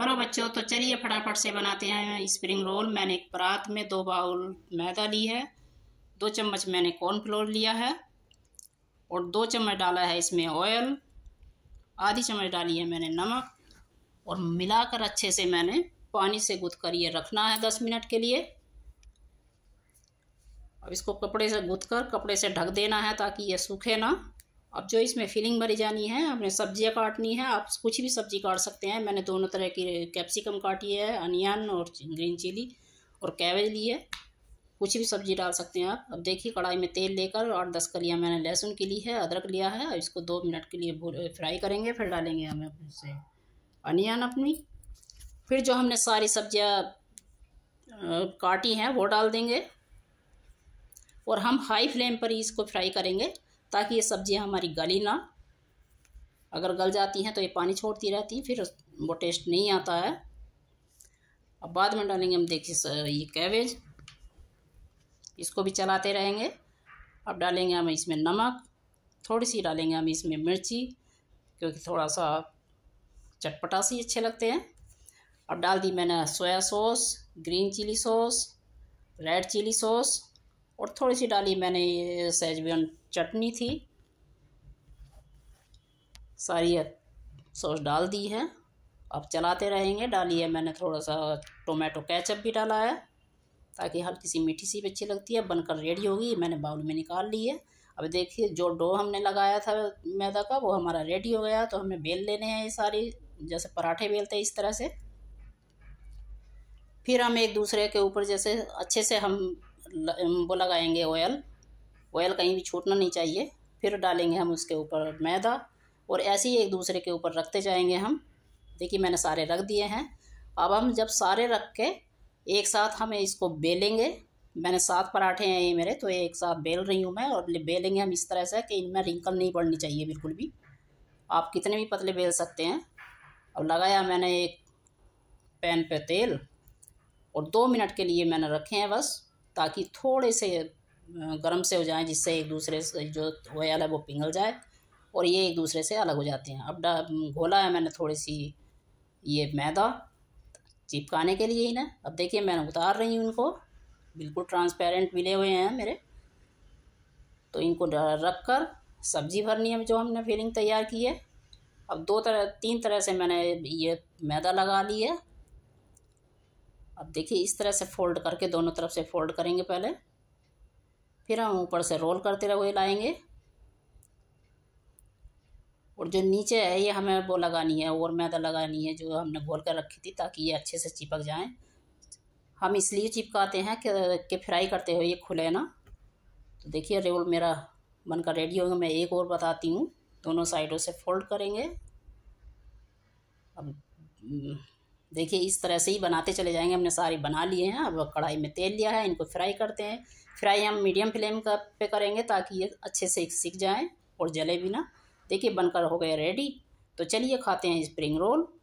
hello बच्चों तो चलिए फटाफट से बनाते हैं स्प्रिंग रोल मैंने एक परात में दो बाउल मैदा ली है दो चम्मच मैंने कॉर्नफ्लोर लिया है और दो चम्मच डाला है इसमें ऑयल आधी चम्मच डाली है मैंने नमक और मिलाकर अच्छे से मैंने पानी से गुद कर ये रखना है दस मिनट के लिए अब इसको कपड़े से गुद कर कपड़े से ढक देना है ताकि ये सूखे ना अब जो इसमें फिलिंग भरी जानी है आपने सब्जियाँ काटनी है आप कुछ भी सब्जी काट सकते हैं मैंने दोनों तरह की कैप्सिकम काटी है अनियन और ग्रीन चिली और कैबेज ली है कुछ भी सब्जी डाल सकते हैं आप अब देखिए कढ़ाई में तेल लेकर आठ दस कलियाँ मैंने लहसुन की ली है अदरक लिया है और इसको दो मिनट के लिए फ्राई करेंगे फिर डालेंगे हमें उसे से अनियन अपनी फिर जो हमने सारी सब्जियाँ काटी हैं वो डाल देंगे और हम हाई फ्लेम पर ही इसको फ्राई करेंगे ताकि ये सब्जियाँ हमारी गली ना अगर गल जाती हैं तो ये पानी छोड़ती रहती है फिर वो टेस्ट नहीं आता है अब बाद में डालेंगे हम देखिए ये कैबेज इसको भी चलाते रहेंगे अब डालेंगे हम इसमें नमक थोड़ी सी डालेंगे हम इसमें मिर्ची क्योंकि थोड़ा सा चटपटा सी अच्छे लगते हैं अब डाल दी मैंने soya sauce green chilli sauce red chilli sauce और थोड़ी सी डाली मैंने ये सेजबियन चटनी थी सारी सॉस डाल दी है अब चलाते रहेंगे डाली है मैंने थोड़ा सा टोमेटो केचप भी डाला है ताकि हल्की सी मीठी सी भी अच्छी लगती है बनकर रेडी होगी मैंने बाउल में निकाल ली है अब देखिए जो डो हमने लगाया था मैदा का वो हमारा रेडी हो गया तो हमें बेल लेने हैं ये सारी जैसे पराठे बेलते हैं इस तरह से फिर हम एक दूसरे के ऊपर जैसे अच्छे से हम वो लगाएंगे ऑयल ऑयल कहीं भी छूटना नहीं चाहिए फिर डालेंगे हम उसके ऊपर मैदा और ऐसे ही एक दूसरे के ऊपर रखते जाएंगे हम देखिए मैंने सारे रख दिए हैं अब हम जब सारे रख के एक साथ हम इसको बेलेंगे मैंने सात पराठे हैं ये मेरे तो एक साथ बेल रही हूँ मैं और बेलेंगे हम इस तरह से कि इनमें रिंकल नहीं पड़नी चाहिए बिल्कुल भी आप कितने भी पतले बेल सकते हैं अब लगाया मैंने एक पैन पे तेल और दो मिनट के लिए मैंने रखे हैं बस ताकि थोड़े से गर्म से हो जाएं जिससे एक दूसरे से जो ऑयल है वो पिघल जाए और ये एक दूसरे से अलग हो जाते हैं अब घोला है मैंने थोड़ी सी ये मैदा चिपकाने के लिए ही ना अब देखिए मैं उतार रही हूँ इनको बिल्कुल ट्रांसपेरेंट मिले हुए हैं मेरे तो इनको रख कर सब्ज़ी भरनी है जो हमने फिलिंग तैयार की है अब दो तरह तीन तरह से मैंने ये मैदा लगा लिया अब देखिए इस तरह से फोल्ड करके दोनों तरफ से फोल्ड करेंगे पहले फिर हम ऊपर से रोल करते हुए लाएंगे और जो नीचे है ये हमें वो लगानी है और मैदा लगानी है जो हमने घोल कर रखी थी ताकि ये अच्छे से चिपक जाएं हम इसलिए चिपकाते हैं कि, कि फ्राई करते हुए ये खुले ना तो देखिए रोल मेरा बनकर रेडी होगा मैं एक और बताती हूँ दोनों साइडों से फोल्ड करेंगे अब देखिए इस तरह से ही बनाते चले जाएंगे हमने सारे बना लिए हैं अब कढ़ाई में तेल लिया है इनको फ्राई करते हैं फ्राई हम मीडियम फ्लेम का पे करेंगे ताकि ये अच्छे से सीख जाएँ और जले भी ना देखिए बनकर हो गए रेडी तो चलिए खाते हैं स्प्रिंग रोल